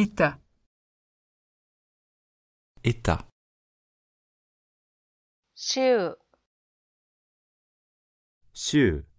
État. État. 州州